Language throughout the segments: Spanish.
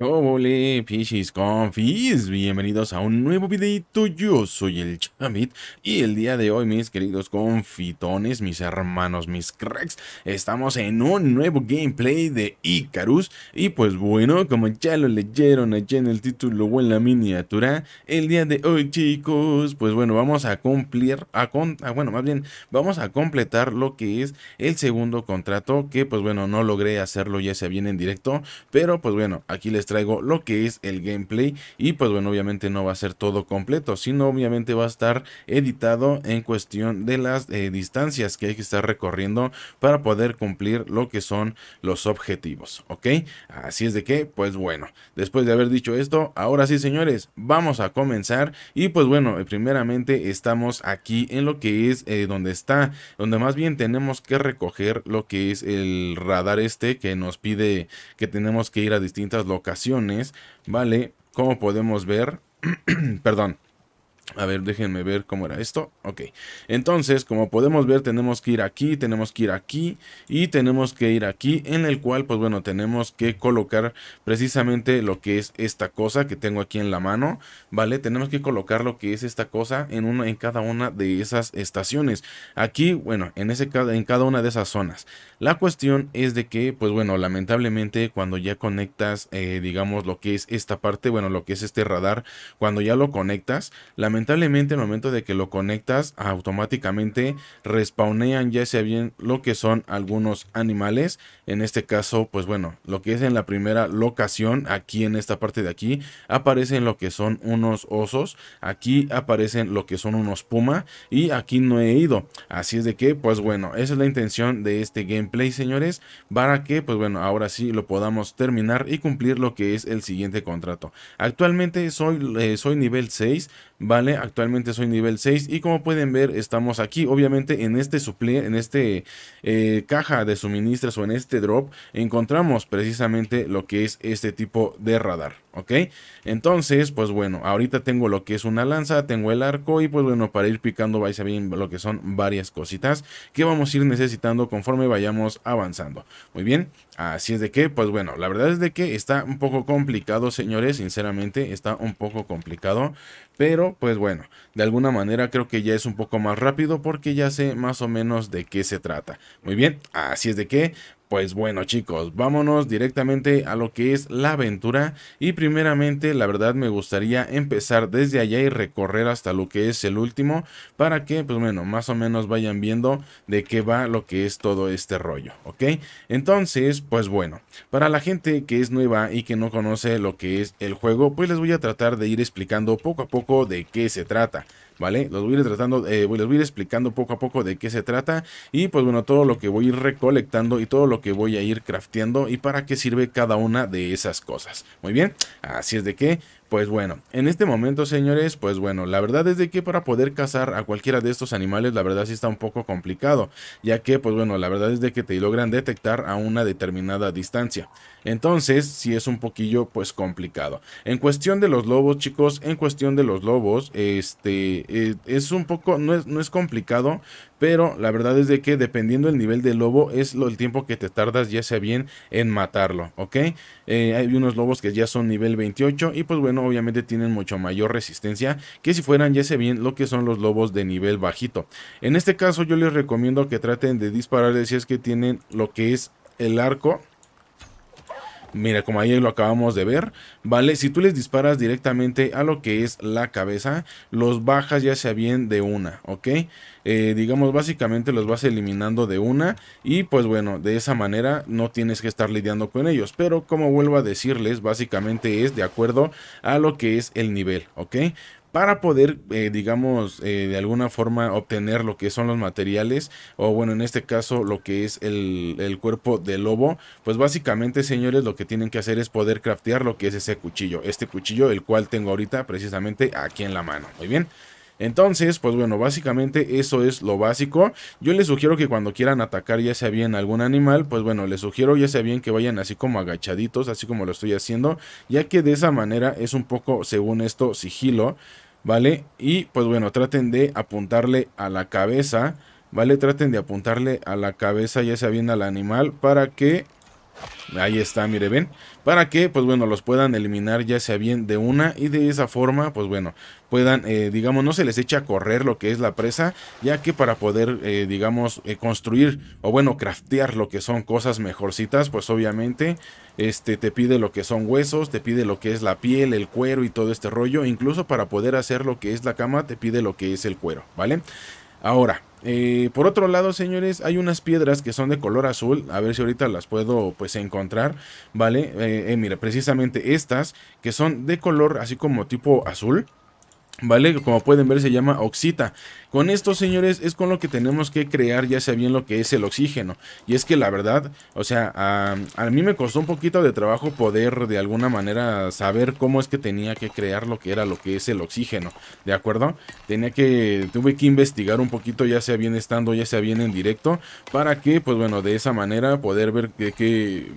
Hola fishis confis, bienvenidos a un nuevo videito, yo soy el Chamit y el día de hoy mis queridos confitones, mis hermanos, mis cracks, estamos en un nuevo gameplay de Icarus y pues bueno, como ya lo leyeron allá en el título o en la miniatura, el día de hoy chicos, pues bueno, vamos a cumplir, a ah, bueno más bien, vamos a completar lo que es el segundo contrato que pues bueno, no logré hacerlo, ya se viene en directo, pero pues bueno, aquí les traigo lo que es el gameplay y pues bueno, obviamente no va a ser todo completo, sino obviamente va a estar editado en cuestión de las eh, distancias que hay que estar recorriendo para poder cumplir lo que son los objetivos, ¿ok? Así es de que, pues bueno, después de haber dicho esto, ahora sí señores, vamos a comenzar y pues bueno, eh, primeramente estamos aquí en lo que es eh, donde está, donde más bien tenemos que recoger lo que es el radar este que nos pide que tenemos que ir a distintas locaciones ¿vale? Como podemos ver, perdón, a ver, déjenme ver cómo era esto. Ok. Entonces, como podemos ver, tenemos que ir aquí, tenemos que ir aquí y tenemos que ir aquí, en el cual, pues bueno, tenemos que colocar precisamente lo que es esta cosa que tengo aquí en la mano, ¿vale? Tenemos que colocar lo que es esta cosa en, en cada una de esas estaciones. Aquí, bueno, en, ese, en cada una de esas zonas. La cuestión es de que, pues bueno, lamentablemente cuando ya conectas, eh, digamos, lo que es esta parte, bueno, lo que es este radar, cuando ya lo conectas, lamentablemente lamentablemente el momento de que lo conectas automáticamente respawnean ya sea bien lo que son algunos animales en este caso pues bueno lo que es en la primera locación aquí en esta parte de aquí aparecen lo que son unos osos aquí aparecen lo que son unos puma y aquí no he ido así es de que pues bueno esa es la intención de este gameplay señores para que pues bueno ahora sí lo podamos terminar y cumplir lo que es el siguiente contrato actualmente soy, eh, soy nivel 6 vale Actualmente soy nivel 6 y como pueden ver estamos aquí, obviamente en este suple, en este eh, caja de suministros o en este drop encontramos precisamente lo que es este tipo de radar, ¿ok? Entonces, pues bueno, ahorita tengo lo que es una lanza, tengo el arco y pues bueno, para ir picando vais a ver lo que son varias cositas que vamos a ir necesitando conforme vayamos avanzando. Muy bien, así es de que, pues bueno, la verdad es de que está un poco complicado, señores, sinceramente está un poco complicado pero pues bueno, de alguna manera creo que ya es un poco más rápido porque ya sé más o menos de qué se trata. Muy bien, así es de que pues bueno chicos, vámonos directamente a lo que es la aventura y primeramente la verdad me gustaría empezar desde allá y recorrer hasta lo que es el último para que pues bueno más o menos vayan viendo de qué va lo que es todo este rollo, ok. Entonces pues bueno, para la gente que es nueva y que no conoce lo que es el juego pues les voy a tratar de ir explicando poco a poco de qué se trata. ¿vale? Los voy a ir tratando, eh, les voy a ir explicando poco a poco de qué se trata y pues bueno, todo lo que voy a ir recolectando y todo lo que voy a ir crafteando y para qué sirve cada una de esas cosas. Muy bien, así es de que pues bueno, en este momento señores, pues bueno, la verdad es de que para poder cazar a cualquiera de estos animales la verdad sí está un poco complicado, ya que pues bueno, la verdad es de que te logran detectar a una determinada distancia, entonces sí es un poquillo pues complicado. En cuestión de los lobos chicos, en cuestión de los lobos, este, eh, es un poco, no es, complicado, pero la verdad es de que dependiendo del nivel del lobo es lo, el tiempo que te tardas ya sea bien en matarlo, ¿ok? Eh, hay unos lobos que ya son nivel 28 y pues bueno, obviamente tienen mucho mayor resistencia que si fueran ya sé bien lo que son los lobos de nivel bajito. En este caso yo les recomiendo que traten de dispararles si es que tienen lo que es el arco Mira, como ayer lo acabamos de ver, ¿vale? Si tú les disparas directamente a lo que es la cabeza, los bajas ya sea bien de una, ¿ok? Eh, digamos, básicamente los vas eliminando de una y pues bueno, de esa manera no tienes que estar lidiando con ellos. Pero como vuelvo a decirles, básicamente es de acuerdo a lo que es el nivel, ¿ok? para poder, eh, digamos, eh, de alguna forma obtener lo que son los materiales, o bueno, en este caso lo que es el, el, cuerpo del lobo, pues básicamente, señores, lo que tienen que hacer es poder craftear lo que es ese cuchillo, este cuchillo, el cual tengo ahorita precisamente aquí en la mano, muy bien. Entonces, pues bueno, básicamente eso es lo básico. Yo les sugiero que cuando quieran atacar ya sea bien algún animal, pues bueno, les sugiero ya sea bien que vayan así como agachaditos, así como lo estoy haciendo, ya que de esa manera es un poco, según esto, sigilo. ¿vale? Y pues bueno, traten de apuntarle a la cabeza, ¿vale? Traten de apuntarle a la cabeza, ya sea bien al animal, para que... Ahí está, mire, ven. Para que, pues bueno, los puedan eliminar ya sea bien de una y de esa forma, pues bueno, puedan, eh, digamos, no se les echa a correr lo que es la presa, ya que para poder, eh, digamos, eh, construir o bueno, craftear lo que son cosas mejorcitas, pues obviamente este, te pide lo que son huesos, te pide lo que es la piel, el cuero y todo este rollo. Incluso para poder hacer lo que es la cama, te pide lo que es el cuero, ¿vale? Ahora, eh, por otro lado, señores, hay unas piedras que son de color azul. A ver si ahorita las puedo pues encontrar. Vale, eh, eh, mira, precisamente estas que son de color así como tipo azul. ¿Vale? Como pueden ver se llama oxita. Con esto, señores, es con lo que tenemos que crear ya sea bien lo que es el oxígeno. Y es que la verdad, o sea, a, mí me costó un poquito de trabajo poder de alguna manera saber cómo es que tenía que crear lo que era lo que es el oxígeno. ¿De acuerdo? Tenía que, tuve que investigar un poquito ya sea bien estando, ya sea bien en directo, para que, pues bueno, de esa manera poder ver de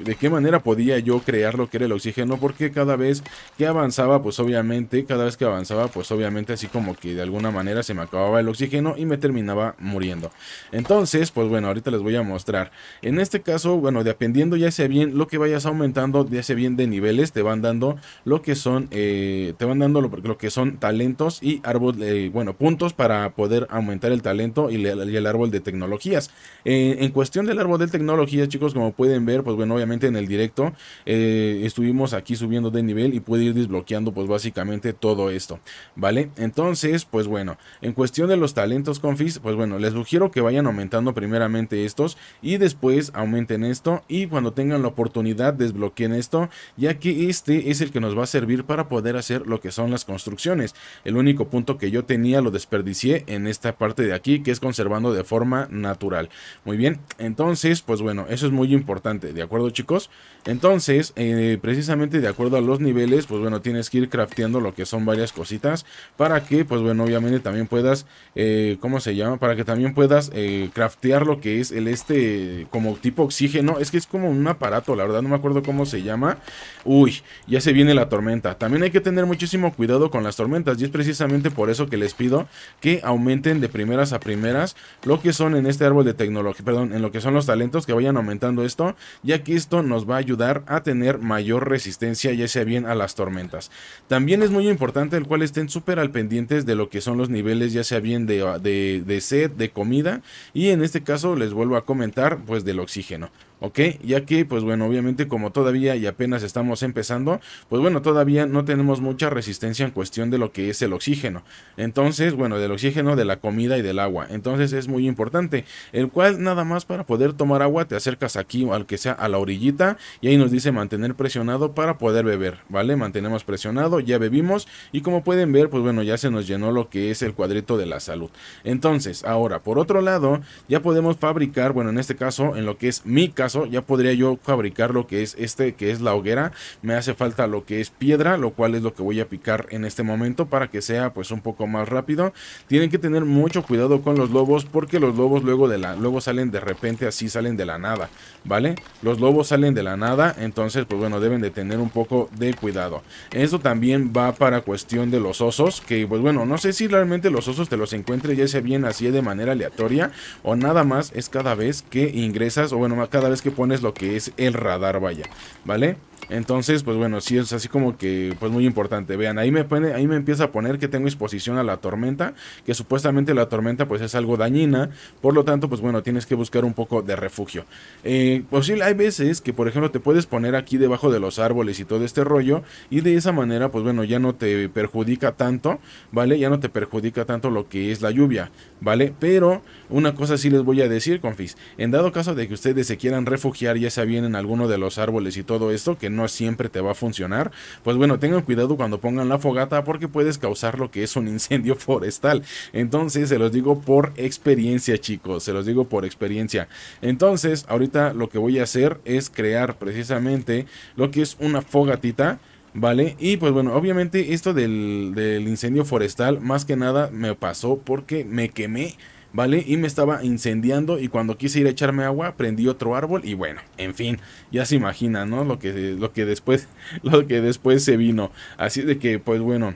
de qué manera podía yo crear lo que era el oxígeno, porque cada vez que avanzaba, pues obviamente, cada vez que avanzaba, pues obviamente, así como que de alguna manera se me acababa el oxígeno y me terminaba muriendo. Entonces, pues bueno, ahorita les voy a mostrar. En este caso, bueno, dependiendo ya sea bien lo que vayas aumentando, ya sea bien de niveles, te van dando lo que son, eh, te van dando lo, lo, que son talentos y árbol, eh, bueno, puntos para poder aumentar el talento y, el árbol de tecnologías. Eh, en cuestión del árbol de tecnologías, chicos, como pueden ver, pues bueno, obviamente en el directo estuvimos aquí subiendo de nivel y puede ir desbloqueando pues básicamente todo esto, ¿vale? Entonces, pues bueno, en cuestión de los talentos confis, pues bueno, les sugiero que vayan aumentando primeramente estos y después aumenten esto y cuando tengan la oportunidad desbloqueen esto, ya que este es el que nos va a servir para poder hacer lo que son las construcciones. El único punto que yo tenía lo desperdicié en esta parte de aquí, que es conservando de forma natural. Muy bien, entonces, pues bueno, eso es muy importante, ¿de acuerdo chicos? Entonces, eh, precisamente de acuerdo a los niveles, pues bueno, tienes que ir crafteando lo que son varias cositas para que, pues bueno, obviamente también puedas, eh, ¿cómo se llama? Para que también puedas eh, craftear lo que es el este, como tipo oxígeno. Es que es como un aparato, la verdad, no me acuerdo cómo se llama. Uy, ya se viene la tormenta. También hay que tener muchísimo cuidado con las tormentas y es precisamente por eso que les pido que aumenten de primeras a primeras lo que son en este árbol de tecnología, perdón, en lo que son los talentos, que vayan aumentando esto, ya que esto nos va a ayudar a tener mayor resistencia, ya sea bien a las tormentas. También es muy importante el cual estén súper al pendientes de lo que son los niveles, ya sea bien de, de sed, de comida y en este caso les vuelvo a comentar pues del oxígeno. ¿ok? Ya que, pues bueno, obviamente como todavía y apenas estamos empezando, pues bueno, todavía no tenemos mucha resistencia en cuestión de lo que es el oxígeno. Entonces, bueno, del oxígeno, de la comida y del agua. Entonces es muy importante, el cual nada más para poder tomar agua te acercas aquí o al que sea a la orillita y ahí nos dice mantener presionado para poder beber, ¿vale? Mantenemos presionado, ya bebimos y como pueden ver, pues bueno, ya se nos llenó lo que es el cuadrito de la salud. Entonces, ahora, por otro lado, ya podemos fabricar, bueno, en este caso, en lo que es mi caso, ya podría yo fabricar lo que es este, que es la hoguera. Me hace falta lo que es piedra, lo cual es lo que voy a picar en este momento para que sea pues un poco más rápido. Tienen que tener mucho cuidado con los lobos porque los lobos luego, de la, luego salen de repente así, salen de la nada, ¿vale? Los lobos salen de la nada, entonces pues bueno, deben de tener un poco de cuidado. Esto también va para cuestión de los osos, que pues bueno, no sé si realmente los osos te los encuentres ya sea bien así de manera aleatoria o nada más es cada vez que ingresas o bueno, cada vez que pones lo que es el radar, vaya, ¿vale? Entonces, pues bueno, sí es así como que, pues muy importante. Vean, ahí me pone, ahí me empieza a poner que tengo exposición a la tormenta, que supuestamente la tormenta pues es algo dañina, por lo tanto, pues bueno, tienes que buscar un poco de refugio. Eh, posible, pues hay veces que, por ejemplo, te puedes poner aquí debajo de los árboles y todo este rollo, y de esa manera, pues bueno, ya no te perjudica tanto, ¿vale? Ya no te perjudica tanto lo que es la lluvia, ¿vale? Pero una cosa sí les voy a decir, confis, en dado caso de que ustedes se quieran refugiar, ya sea bien en alguno de los árboles y todo esto, que no siempre te va a funcionar, pues bueno, tengan cuidado cuando pongan la fogata porque puedes causar lo que es un incendio forestal. Entonces, se los digo por experiencia, chicos, se los digo por experiencia. Entonces, ahorita lo que voy a hacer es crear precisamente lo que es una fogatita. ¿Vale? Y pues bueno, obviamente esto del, del incendio forestal, más que nada me pasó porque me quemé ¿vale? Y me estaba incendiando y cuando quise ir a echarme agua, prendí otro árbol y bueno, en fin, ya se imagina, ¿no? Lo que, lo que, después, lo que después se vino. Así de que, pues bueno,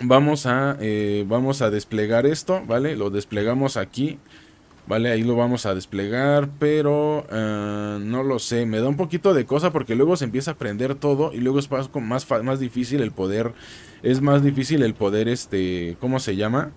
vamos a, eh, vamos a desplegar esto, ¿vale? Lo desplegamos aquí. Vale, ahí lo vamos a desplegar, pero eh, no lo sé. Me da un poquito de cosa porque luego se empieza a prender todo y luego es más, más, más difícil el poder. Es más difícil el poder, este, ¿cómo se llama?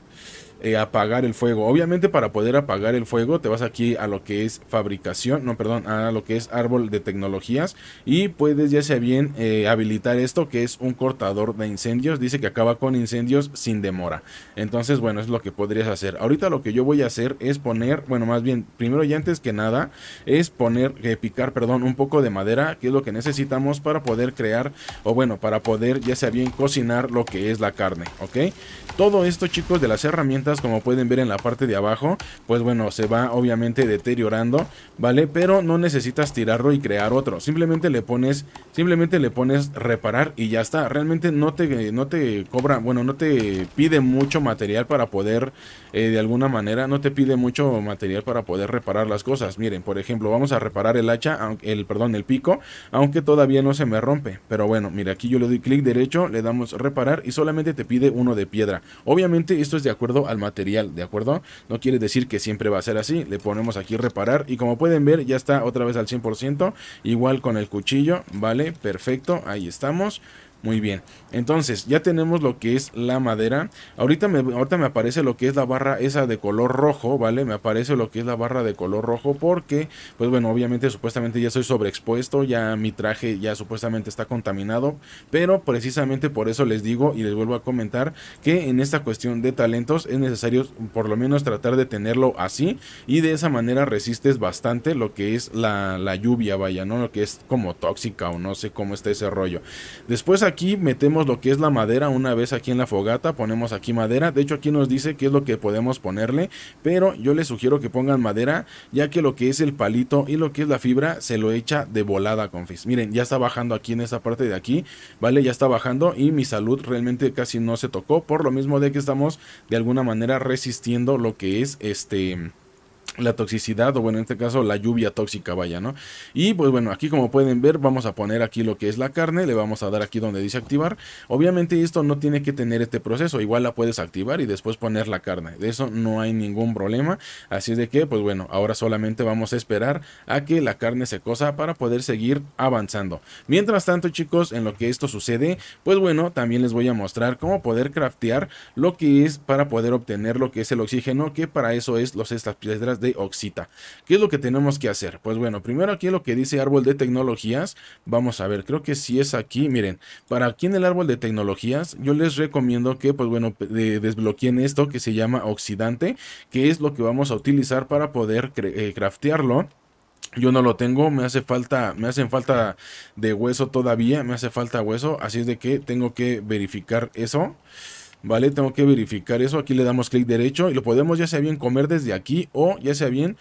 Eh, apagar el fuego. Obviamente para poder apagar el fuego te vas aquí a lo que es fabricación, no perdón, a lo que es árbol de tecnologías y puedes ya sea bien eh, habilitar esto que es un cortador de incendios. Dice que acaba con incendios sin demora. Entonces bueno es lo que podrías hacer. Ahorita lo que yo voy a hacer es poner, bueno más bien primero y antes que nada es poner, eh, picar perdón, un poco de madera que es lo que necesitamos para poder crear o bueno para poder ya sea bien cocinar lo que es la carne, ok. Todo esto chicos de las herramientas como pueden ver en la parte de abajo, pues bueno, se va obviamente deteriorando, ¿vale? Pero no necesitas tirarlo y crear otro, simplemente le pones, simplemente le pones reparar y ya está. Realmente no te, no te cobra, bueno, no te pide mucho material para poder, eh, de alguna manera, no te pide mucho material para poder reparar las cosas. Miren, por ejemplo, vamos a reparar el hacha, el, perdón, el pico, aunque todavía no se me rompe. Pero bueno, mira, aquí yo le doy clic derecho, le damos reparar y solamente te pide uno de piedra. Obviamente esto es de acuerdo al material, ¿de acuerdo? No quiere decir que siempre va a ser así, le ponemos aquí reparar y como pueden ver ya está otra vez al 100%, igual con el cuchillo, ¿vale? Perfecto, ahí estamos. Muy bien. Entonces, ya tenemos lo que es la madera. Ahorita me, ahorita me aparece lo que es la barra esa de color rojo, ¿vale? Me aparece lo que es la barra de color rojo porque, pues bueno, obviamente supuestamente ya soy sobreexpuesto, ya mi traje ya supuestamente está contaminado, pero precisamente por eso les digo y les vuelvo a comentar que en esta cuestión de talentos es necesario por lo menos tratar de tenerlo así y de esa manera resistes bastante lo que es la, la lluvia, vaya, ¿no? Lo que es como tóxica o no sé cómo está ese rollo. Después aquí aquí metemos lo que es la madera una vez aquí en la fogata, ponemos aquí madera, de hecho aquí nos dice qué es lo que podemos ponerle, pero yo les sugiero que pongan madera, ya que lo que es el palito y lo que es la fibra se lo echa de volada, confis. Miren, ya está bajando aquí en esa parte de aquí, ¿vale? Ya está bajando y mi salud realmente casi no se tocó, por lo mismo de que estamos de alguna manera resistiendo lo que es este la toxicidad o bueno en este caso la lluvia tóxica vaya no y pues bueno aquí como pueden ver vamos a poner aquí lo que es la carne le vamos a dar aquí donde dice activar obviamente esto no tiene que tener este proceso igual la puedes activar y después poner la carne de eso no hay ningún problema así es de que pues bueno ahora solamente vamos a esperar a que la carne se cosa para poder seguir avanzando mientras tanto chicos en lo que esto sucede pues bueno también les voy a mostrar cómo poder craftear lo que es para poder obtener lo que es el oxígeno que para eso es los estas piedras de Oxita. ¿Qué es lo que tenemos que hacer? Pues bueno, primero aquí lo que dice árbol de tecnologías, vamos a ver, creo que si es aquí, miren, para aquí en el árbol de tecnologías, yo les recomiendo que, pues bueno, desbloqueen esto que se llama oxidante, que es lo que vamos a utilizar para poder eh, craftearlo. Yo no lo tengo, me hace falta, me hacen falta de hueso todavía, me hace falta hueso, así es de que tengo que verificar eso. Vale, tengo que verificar eso. Aquí le damos clic derecho y lo podemos ya sea bien comer desde aquí o ya sea bien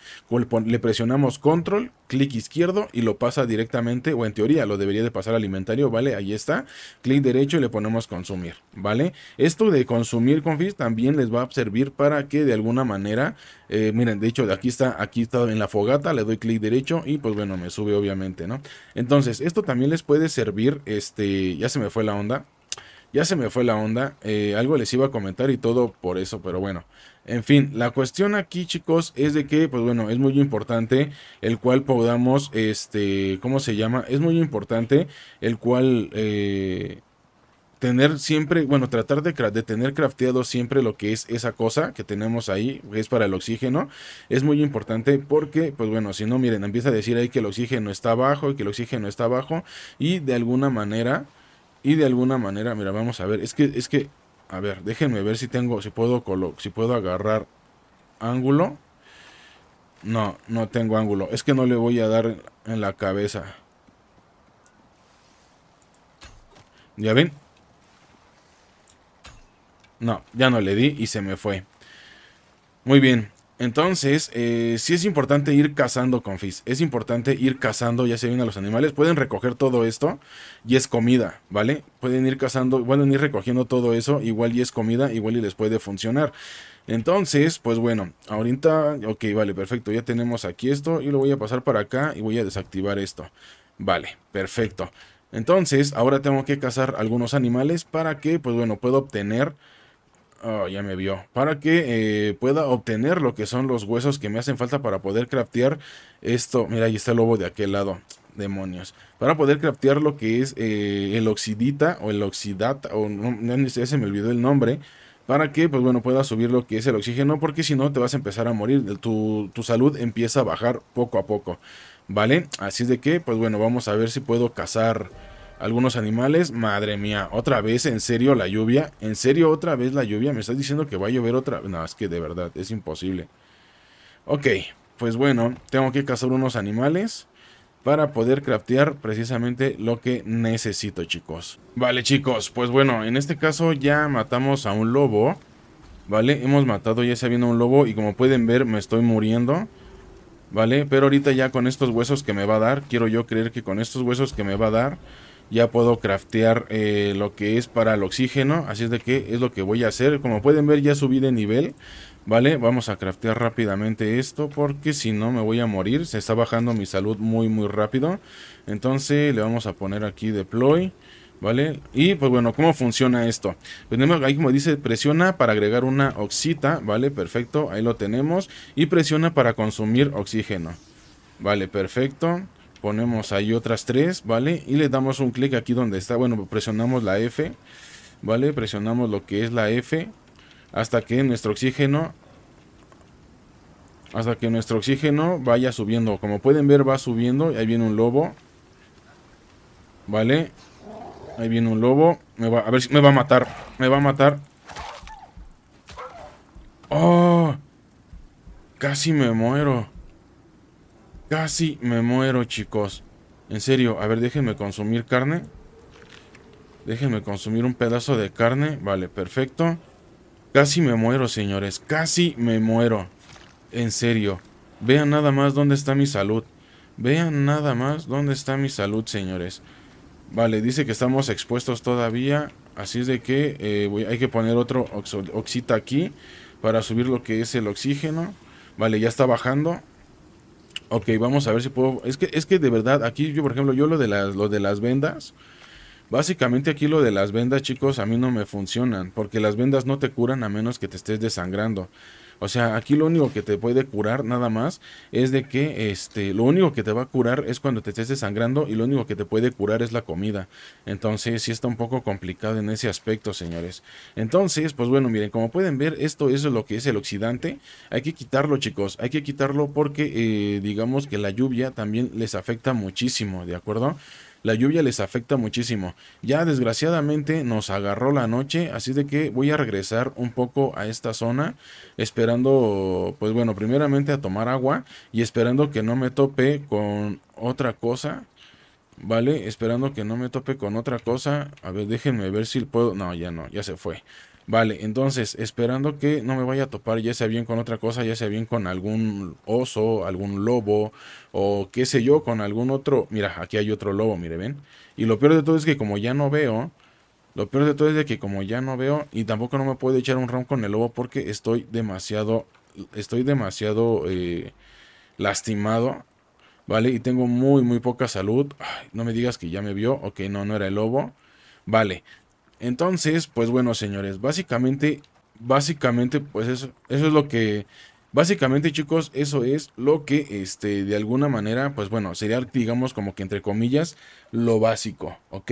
le presionamos control, clic izquierdo y lo pasa directamente o en teoría lo debería de pasar al inventario, ¿vale? Ahí está. Clic derecho y le ponemos consumir, ¿vale? Esto de consumir confis también les va a servir para que de alguna manera, eh, miren, de hecho aquí está, aquí está en la fogata, le doy clic derecho y pues bueno, me sube obviamente, ¿no? Entonces, esto también les puede servir, este, ya se me fue la onda. Ya se me fue la onda, eh, algo les iba a comentar y todo por eso, pero bueno. En fin, la cuestión aquí, chicos, es de que, pues bueno, es muy importante el cual podamos, este, ¿cómo se llama? Es muy importante el cual... Eh, tener siempre, bueno, tratar de, de, tener crafteado siempre lo que es esa cosa que tenemos ahí, es para el oxígeno, es muy importante porque, pues bueno, si no, miren, empieza a decir ahí que el oxígeno está bajo, y que el oxígeno está bajo y de alguna manera... Y de alguna manera, mira, vamos a ver, es que, es que, a ver, déjenme ver si tengo, si puedo, si puedo agarrar ángulo. No, no tengo ángulo, es que no le voy a dar en la cabeza. ¿Ya ven? No, ya no le di y se me fue. Muy bien. Entonces, eh, sí es importante ir cazando, con Fizz, Es importante ir cazando, ya se vienen a los animales. Pueden recoger todo esto y es comida, ¿vale? Pueden ir cazando, pueden ir recogiendo todo eso, igual y es comida, igual y les puede funcionar. Entonces, pues bueno, ahorita, ok, vale, perfecto. Ya tenemos aquí esto y lo voy a pasar para acá y voy a desactivar esto. Vale, perfecto. Entonces, ahora tengo que cazar algunos animales para que, pues bueno, pueda obtener Oh, ya me vio. Para que eh, pueda obtener lo que son los huesos que me hacen falta para poder craftear esto. Mira, ahí está el lobo de aquel lado. Demonios. Para poder craftear lo que es eh, el oxidita o el oxidata. O no, se me olvidó el nombre. Para que, pues bueno, pueda subir lo que es el oxígeno. Porque si no, te vas a empezar a morir. Tu, tu salud empieza a bajar poco a poco. ¿Vale? Así de que, pues bueno, vamos a ver si puedo cazar algunos animales. Madre mía, otra vez, en serio, la lluvia. En serio, otra vez la lluvia. Me estás diciendo que va a llover otra vez. No, es que de verdad, es imposible. Ok, pues bueno, tengo que cazar unos animales para poder craftear precisamente lo que necesito, chicos. Vale, chicos, pues bueno, en este caso ya matamos a un lobo. Vale, hemos matado ya sabiendo a un lobo y como pueden ver me estoy muriendo. Vale, pero ahorita ya con estos huesos que me va a dar, quiero yo creer que con estos huesos que me va a dar ya puedo craftear eh, lo que es para el oxígeno. Así es de que es lo que voy a hacer. Como pueden ver ya subí de nivel. Vale, vamos a craftear rápidamente esto porque si no me voy a morir. Se está bajando mi salud muy muy rápido. Entonces le vamos a poner aquí deploy. ¿Vale? Y pues bueno, ¿cómo funciona esto? Tenemos pues, ahí como dice, presiona para agregar una oxita, ¿vale? Perfecto, ahí lo tenemos. Y presiona para consumir oxígeno. Vale, perfecto ponemos ahí otras tres, ¿vale? Y le damos un clic aquí donde está, bueno, presionamos la F, ¿vale? Presionamos lo que es la F hasta que nuestro oxígeno hasta que nuestro oxígeno vaya subiendo. Como pueden ver va subiendo, Y ahí viene un lobo. ¿Vale? Ahí viene un lobo. Me va, a ver si me va a matar. Me va a matar. ¡Oh! Casi me muero. Casi me muero, chicos. En serio, a ver, déjenme consumir carne. Déjenme consumir un pedazo de carne. Vale, perfecto. Casi me muero, señores. Casi me muero. En serio. Vean nada más dónde está mi salud. Vean nada más dónde está mi salud, señores. Vale, dice que estamos expuestos todavía. Así es de que eh, hay que poner otro oxita aquí para subir lo que es el oxígeno. Vale, ya está bajando. Ok, vamos a ver si puedo. Es que, es que de verdad, aquí yo, por ejemplo, yo lo de las, lo de las vendas. Básicamente aquí lo de las vendas, chicos, a mí no me funcionan. Porque las vendas no te curan a menos que te estés desangrando. O sea, aquí lo único que te puede curar nada más es de que este, lo único que te va a curar es cuando te estés desangrando y lo único que te puede curar es la comida. Entonces, sí está un poco complicado en ese aspecto, señores. Entonces, pues bueno, miren, como pueden ver, esto es lo que es el oxidante. Hay que quitarlo, chicos. Hay que quitarlo porque eh, digamos que la lluvia también les afecta muchísimo, ¿de acuerdo? la lluvia les afecta muchísimo. Ya desgraciadamente nos agarró la noche, así de que voy a regresar un poco a esta zona, esperando, pues bueno, primeramente a tomar agua y esperando que no me tope con otra cosa. Vale, esperando que no me tope con otra cosa. A ver, déjenme ver si puedo. No, ya no, ya se fue. Vale, entonces, esperando que no me vaya a topar, ya sea bien con otra cosa, ya sea bien con algún oso, algún lobo, o qué sé yo, con algún otro. Mira, aquí hay otro lobo, mire, ven. Y lo peor de todo es que como ya no veo, lo peor de todo es de que como ya no veo, y tampoco no me puedo echar un round con el lobo porque estoy demasiado, estoy demasiado eh, lastimado, ¿vale? Y tengo muy, muy poca salud. no me digas que ya me vio, ok, no, no era el lobo. Vale, entonces, pues bueno, señores, básicamente, básicamente, pues eso, eso es lo que, básicamente, chicos, eso es lo que, este, de alguna manera, pues bueno, sería, digamos, como que entre comillas, lo básico, ¿ok?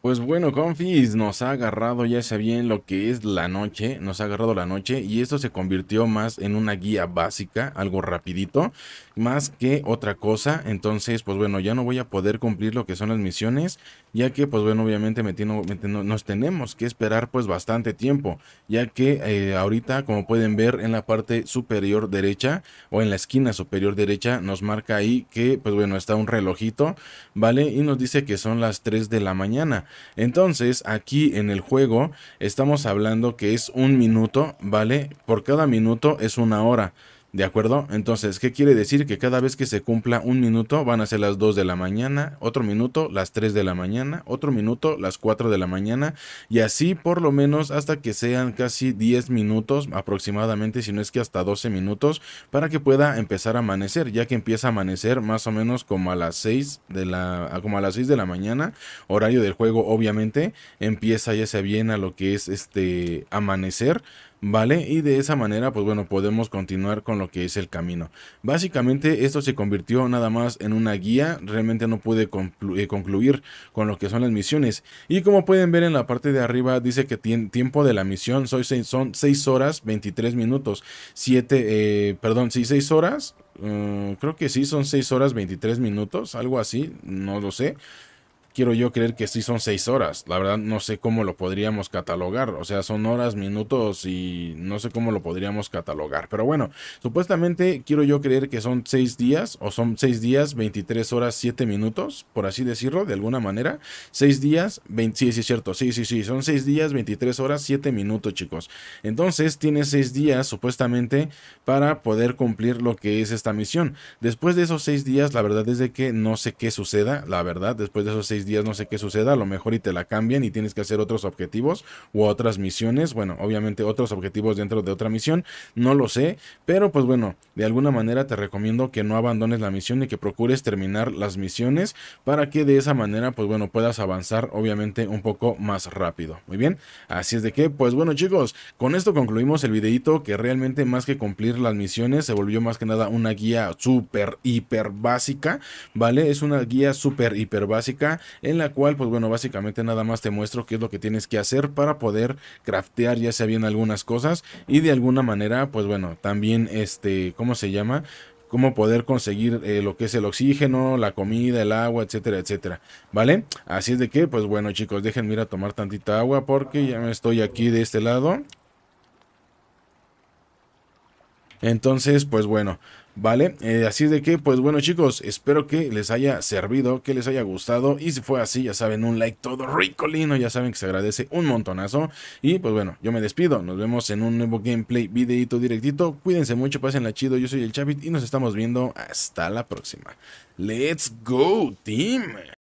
Pues bueno, Confis, nos ha agarrado ya sea lo que es la noche, nos ha agarrado la noche y esto se convirtió más en una guía básica, algo rapidito, más que otra cosa, entonces pues bueno, ya no voy a poder cumplir lo que son las misiones, ya que pues bueno, obviamente nos tenemos que esperar pues bastante tiempo, ya que eh, ahorita como pueden ver en la parte superior derecha o en la esquina superior derecha nos marca ahí que pues bueno, está un relojito, ¿vale? Y nos dice que son las 3 de la mañana. Entonces aquí en el juego estamos hablando que es un minuto, ¿vale? Por cada minuto es una hora. ¿De acuerdo? Entonces, ¿qué quiere decir? Que cada vez que se cumpla un minuto van a ser las 2 de la mañana, otro minuto las 3 de la mañana, otro minuto las 4 de la mañana y así por lo menos hasta que sean casi 10 minutos aproximadamente, si no es que hasta 12 minutos, para que pueda empezar a amanecer, ya que empieza a amanecer más o menos como a las 6 de la, como a las 6 de la mañana, horario del juego obviamente, empieza ya se viene a lo que es este amanecer ¿vale? Y de esa manera, pues bueno, podemos continuar con lo que es el camino. Básicamente esto se convirtió nada más en una guía, realmente no pude eh, concluir con lo que son las misiones. Y como pueden ver en la parte de arriba, dice que tiempo de la misión soy son 6 horas 23 minutos, 7, eh, perdón, sí, 6 horas. Mm, creo que sí, son 6 horas 23 minutos, algo así, no lo sé quiero yo creer que sí son seis horas. La verdad no sé cómo lo podríamos catalogar. O sea, son horas, minutos y no sé cómo lo podríamos catalogar. Pero bueno, supuestamente quiero yo creer que son seis días o son seis días, 23 horas, 7 minutos, por así decirlo, de alguna manera. Seis días, 20, sí, sí, cierto. Sí, sí, sí. Son seis días, 23 horas, 7 minutos, chicos. Entonces tiene seis días supuestamente para poder cumplir lo que es esta misión. Después de esos seis días, la verdad es de que no sé qué suceda. La verdad, después de esos seis días días no sé qué suceda, a lo mejor y te la cambian y tienes que hacer otros objetivos u otras misiones, bueno, obviamente otros objetivos dentro de otra misión, no lo sé, pero pues bueno, de alguna manera te recomiendo que no abandones la misión y que procures terminar las misiones para que de esa manera pues bueno puedas avanzar obviamente un poco más rápido, muy bien, así es de que pues bueno chicos, con esto concluimos el videito que realmente más que cumplir las misiones se volvió más que nada una guía súper hiper básica, ¿vale? Es una guía súper hiper básica en la cual, pues bueno, básicamente nada más te muestro qué es lo que tienes que hacer para poder craftear ya sea bien algunas cosas y de alguna manera, pues bueno, también este, ¿cómo se llama? cómo poder conseguir eh, lo que es el oxígeno, la comida, el agua, etcétera, etcétera, ¿vale? Así es de que, pues bueno chicos, déjenme ir a tomar tantita agua porque ya me estoy aquí de este lado, entonces, pues bueno, ¿vale? Eh, así de que, pues bueno chicos, espero que les haya servido, que les haya gustado y si fue así, ya saben, un like todo ricolino, ya saben que se agradece un montonazo y pues bueno, yo me despido, nos vemos en un nuevo gameplay, videito directito, cuídense mucho, la chido, yo soy el Chavit y nos estamos viendo hasta la próxima. Let's go, team.